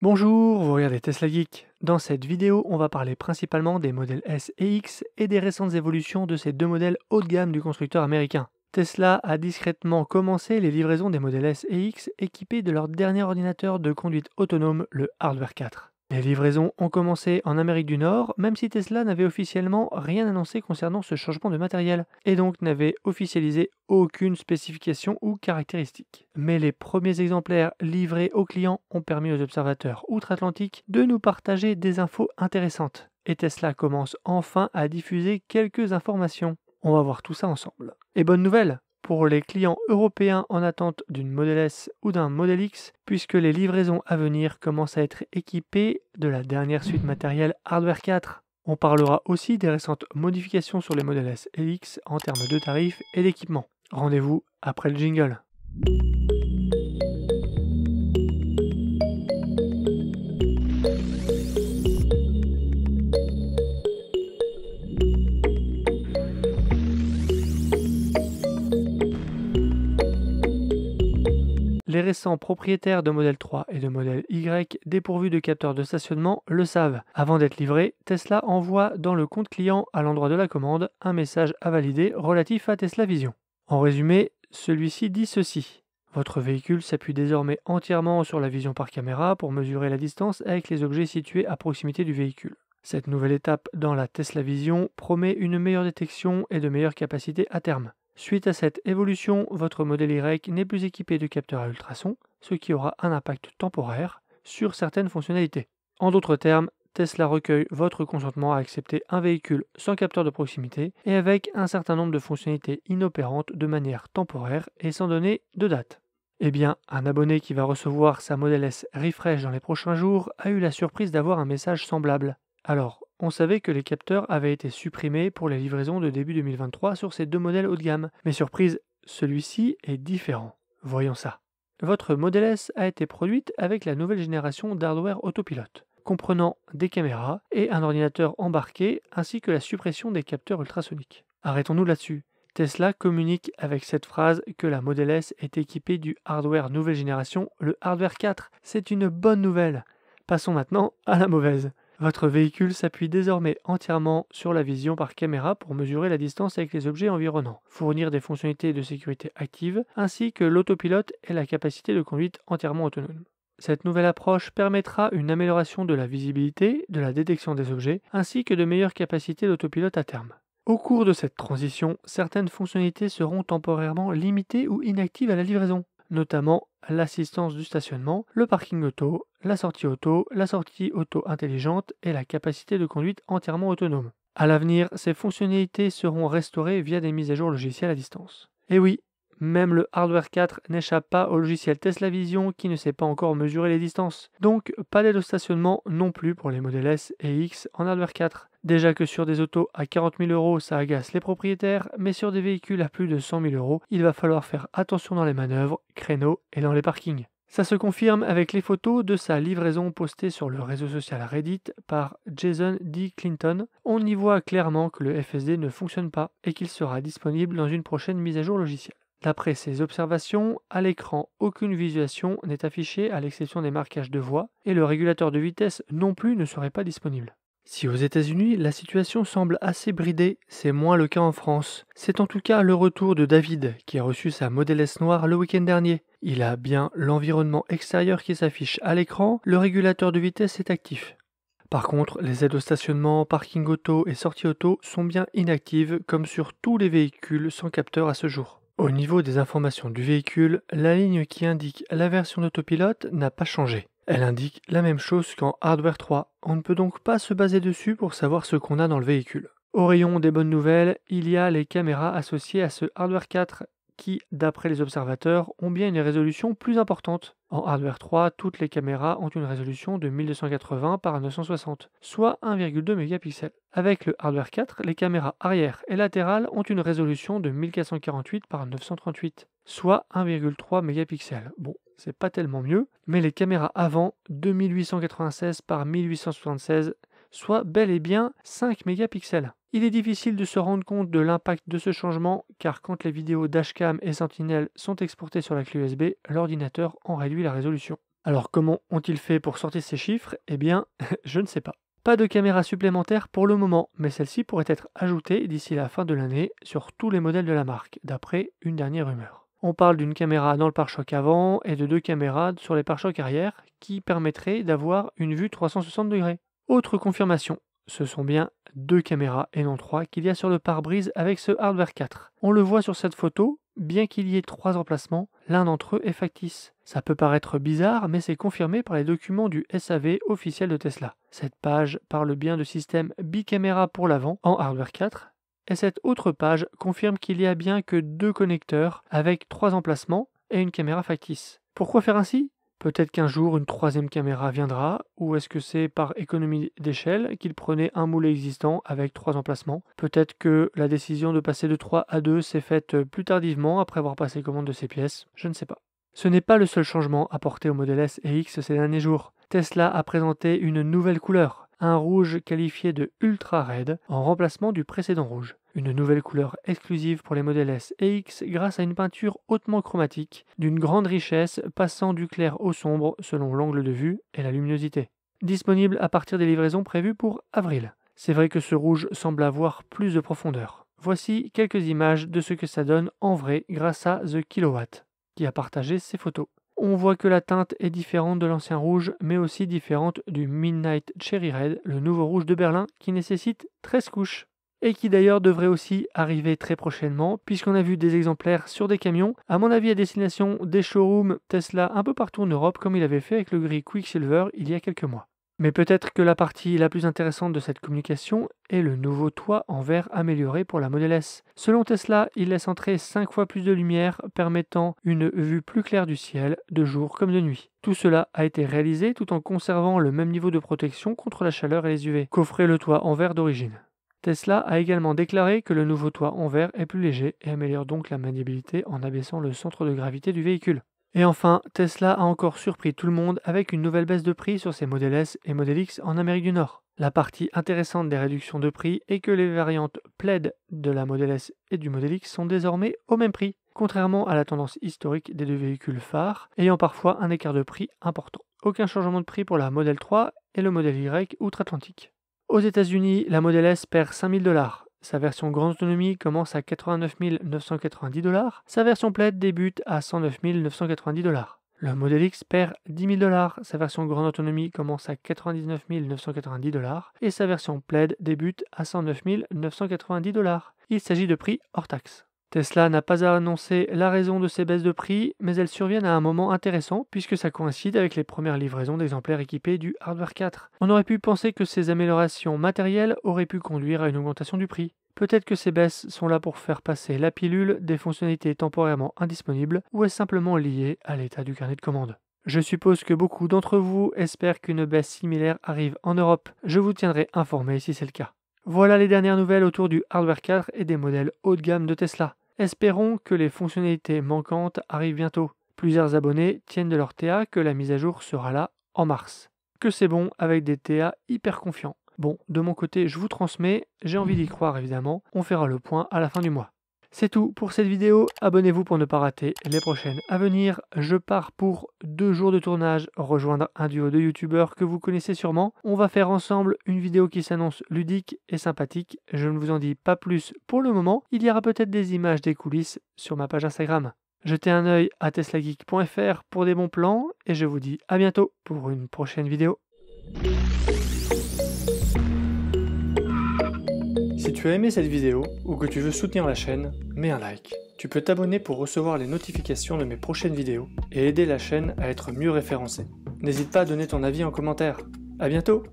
Bonjour, vous regardez Tesla Geek. Dans cette vidéo, on va parler principalement des modèles S et X et des récentes évolutions de ces deux modèles haut de gamme du constructeur américain. Tesla a discrètement commencé les livraisons des modèles S et X équipés de leur dernier ordinateur de conduite autonome, le Hardware 4. Les livraisons ont commencé en Amérique du Nord, même si Tesla n'avait officiellement rien annoncé concernant ce changement de matériel, et donc n'avait officialisé aucune spécification ou caractéristique. Mais les premiers exemplaires livrés aux clients ont permis aux observateurs outre-Atlantique de nous partager des infos intéressantes, et Tesla commence enfin à diffuser quelques informations. On va voir tout ça ensemble. Et bonne nouvelle pour les clients européens en attente d'une Model S ou d'un Model X, puisque les livraisons à venir commencent à être équipées de la dernière suite matérielle Hardware 4. On parlera aussi des récentes modifications sur les Model S et X en termes de tarifs et d'équipement. Rendez-vous après le jingle. Les récents propriétaires de modèle 3 et de modèle Y dépourvus de capteurs de stationnement le savent. Avant d'être livré, Tesla envoie dans le compte client à l'endroit de la commande un message à valider relatif à Tesla Vision. En résumé, celui-ci dit ceci. Votre véhicule s'appuie désormais entièrement sur la vision par caméra pour mesurer la distance avec les objets situés à proximité du véhicule. Cette nouvelle étape dans la Tesla Vision promet une meilleure détection et de meilleures capacités à terme. Suite à cette évolution, votre modèle Y n'est plus équipé de capteurs à ultrasons, ce qui aura un impact temporaire sur certaines fonctionnalités. En d'autres termes, Tesla recueille votre consentement à accepter un véhicule sans capteur de proximité et avec un certain nombre de fonctionnalités inopérantes de manière temporaire et sans donner de date. Eh bien, un abonné qui va recevoir sa Model S Refresh dans les prochains jours a eu la surprise d'avoir un message semblable. Alors, on savait que les capteurs avaient été supprimés pour les livraisons de début 2023 sur ces deux modèles haut de gamme. Mais surprise, celui-ci est différent. Voyons ça. Votre Model S a été produite avec la nouvelle génération d'hardware autopilote, comprenant des caméras et un ordinateur embarqué, ainsi que la suppression des capteurs ultrasoniques. Arrêtons-nous là-dessus. Tesla communique avec cette phrase que la Model S est équipée du hardware nouvelle génération, le hardware 4. C'est une bonne nouvelle. Passons maintenant à la mauvaise. Votre véhicule s'appuie désormais entièrement sur la vision par caméra pour mesurer la distance avec les objets environnants, fournir des fonctionnalités de sécurité active, ainsi que l'autopilote et la capacité de conduite entièrement autonome. Cette nouvelle approche permettra une amélioration de la visibilité, de la détection des objets, ainsi que de meilleures capacités d'autopilote à terme. Au cours de cette transition, certaines fonctionnalités seront temporairement limitées ou inactives à la livraison notamment l'assistance du stationnement, le parking auto, la sortie auto, la sortie auto intelligente et la capacité de conduite entièrement autonome. À l'avenir, ces fonctionnalités seront restaurées via des mises à jour logicielles à distance. Et oui, même le hardware 4 n'échappe pas au logiciel Tesla Vision qui ne sait pas encore mesurer les distances. Donc pas d'aide au stationnement non plus pour les modèles S et X en hardware 4. Déjà que sur des autos à 40 000 euros, ça agace les propriétaires, mais sur des véhicules à plus de 100 000 euros, il va falloir faire attention dans les manœuvres, créneaux et dans les parkings. Ça se confirme avec les photos de sa livraison postée sur le réseau social Reddit par Jason D. Clinton. On y voit clairement que le FSD ne fonctionne pas et qu'il sera disponible dans une prochaine mise à jour logicielle. D'après ses observations, à l'écran, aucune visualisation n'est affichée à l'exception des marquages de voie et le régulateur de vitesse non plus ne serait pas disponible. Si aux États-Unis la situation semble assez bridée, c'est moins le cas en France. C'est en tout cas le retour de David, qui a reçu sa Model S noire le week-end dernier. Il a bien l'environnement extérieur qui s'affiche à l'écran, le régulateur de vitesse est actif. Par contre, les aides au stationnement, parking auto et sortie auto sont bien inactives comme sur tous les véhicules sans capteur à ce jour. Au niveau des informations du véhicule, la ligne qui indique la version d'autopilote n'a pas changé. Elle indique la même chose qu'en Hardware 3, on ne peut donc pas se baser dessus pour savoir ce qu'on a dans le véhicule. Au rayon des bonnes nouvelles, il y a les caméras associées à ce Hardware 4 qui, d'après les observateurs, ont bien une résolution plus importante. En Hardware 3, toutes les caméras ont une résolution de 1280 par 960, soit 1,2 mégapixels. Avec le Hardware 4, les caméras arrière et latérales ont une résolution de 1448 par 938, soit 1,3 mégapixels. Bon, c'est pas tellement mieux, mais les caméras avant 2896 par 1876, soit bel et bien 5 mégapixels. Il est difficile de se rendre compte de l'impact de ce changement car quand les vidéos dashcam et Sentinel sont exportées sur la clé USB, l'ordinateur en réduit la résolution. Alors comment ont-ils fait pour sortir ces chiffres Eh bien, je ne sais pas. Pas de caméra supplémentaire pour le moment, mais celle-ci pourrait être ajoutée d'ici la fin de l'année sur tous les modèles de la marque, d'après une dernière rumeur. On parle d'une caméra dans le pare-choc avant et de deux caméras sur les pare-chocs arrière qui permettraient d'avoir une vue 360 degrés. Autre confirmation, ce sont bien deux caméras et non trois qu'il y a sur le pare-brise avec ce hardware 4. On le voit sur cette photo, bien qu'il y ait trois emplacements, l'un d'entre eux est factice. Ça peut paraître bizarre, mais c'est confirmé par les documents du SAV officiel de Tesla. Cette page parle bien de système bicaméra pour l'avant en hardware 4 et cette autre page confirme qu'il y a bien que deux connecteurs avec trois emplacements et une caméra factice. Pourquoi faire ainsi Peut-être qu'un jour une troisième caméra viendra, ou est-ce que c'est par économie d'échelle qu'il prenait un moule existant avec trois emplacements Peut-être que la décision de passer de 3 à 2 s'est faite plus tardivement après avoir passé commande de ces pièces, je ne sais pas. Ce n'est pas le seul changement apporté au modèle S et X ces derniers jours. Tesla a présenté une nouvelle couleur, un rouge qualifié de ultra raide en remplacement du précédent rouge. Une nouvelle couleur exclusive pour les modèles S et X grâce à une peinture hautement chromatique, d'une grande richesse passant du clair au sombre selon l'angle de vue et la luminosité. Disponible à partir des livraisons prévues pour avril. C'est vrai que ce rouge semble avoir plus de profondeur. Voici quelques images de ce que ça donne en vrai grâce à The Kilowatt, qui a partagé ses photos. On voit que la teinte est différente de l'ancien rouge, mais aussi différente du Midnight Cherry Red, le nouveau rouge de Berlin, qui nécessite 13 couches. Et qui d'ailleurs devrait aussi arriver très prochainement, puisqu'on a vu des exemplaires sur des camions, à mon avis à destination des showrooms Tesla un peu partout en Europe, comme il avait fait avec le gris Quicksilver il y a quelques mois. Mais peut-être que la partie la plus intéressante de cette communication est le nouveau toit en verre amélioré pour la Model S. Selon Tesla, il laisse entrer 5 fois plus de lumière, permettant une vue plus claire du ciel, de jour comme de nuit. Tout cela a été réalisé tout en conservant le même niveau de protection contre la chaleur et les UV qu'offrait le toit en verre d'origine. Tesla a également déclaré que le nouveau toit en verre est plus léger et améliore donc la maniabilité en abaissant le centre de gravité du véhicule. Et enfin, Tesla a encore surpris tout le monde avec une nouvelle baisse de prix sur ses Model S et Model X en Amérique du Nord. La partie intéressante des réductions de prix est que les variantes plaid de la Model S et du Model X sont désormais au même prix, contrairement à la tendance historique des deux véhicules phares, ayant parfois un écart de prix important. Aucun changement de prix pour la Model 3 et le Model Y outre-Atlantique. Aux États-Unis, la Model S perd 5000 dollars, sa version grande autonomie commence à 89 990 dollars. Sa version plaid débute à 109 990 dollars. Le Model X perd 10 000 dollars. Sa version grande autonomie commence à 99 990 dollars et sa version plaid débute à 109 990 dollars. Il s'agit de prix hors taxe. Tesla n'a pas annoncé la raison de ces baisses de prix, mais elles surviennent à un moment intéressant puisque ça coïncide avec les premières livraisons d'exemplaires équipés du Hardware 4. On aurait pu penser que ces améliorations matérielles auraient pu conduire à une augmentation du prix. Peut-être que ces baisses sont là pour faire passer la pilule des fonctionnalités temporairement indisponibles ou est simplement liée à l'état du carnet de commande. Je suppose que beaucoup d'entre vous espèrent qu'une baisse similaire arrive en Europe. Je vous tiendrai informé si c'est le cas. Voilà les dernières nouvelles autour du Hardware 4 et des modèles haut de gamme de Tesla. Espérons que les fonctionnalités manquantes arrivent bientôt. Plusieurs abonnés tiennent de leur TA que la mise à jour sera là en mars. Que c'est bon avec des TA hyper confiants. Bon, de mon côté, je vous transmets, j'ai envie d'y croire évidemment, on fera le point à la fin du mois. C'est tout pour cette vidéo, abonnez-vous pour ne pas rater les prochaines à venir. Je pars pour deux jours de tournage, rejoindre un duo de youtubeurs que vous connaissez sûrement. On va faire ensemble une vidéo qui s'annonce ludique et sympathique. Je ne vous en dis pas plus pour le moment, il y aura peut-être des images des coulisses sur ma page Instagram. Jetez un œil à teslageek.fr pour des bons plans et je vous dis à bientôt pour une prochaine vidéo. tu as aimé cette vidéo ou que tu veux soutenir la chaîne, mets un like. Tu peux t'abonner pour recevoir les notifications de mes prochaines vidéos et aider la chaîne à être mieux référencée. N'hésite pas à donner ton avis en commentaire. A bientôt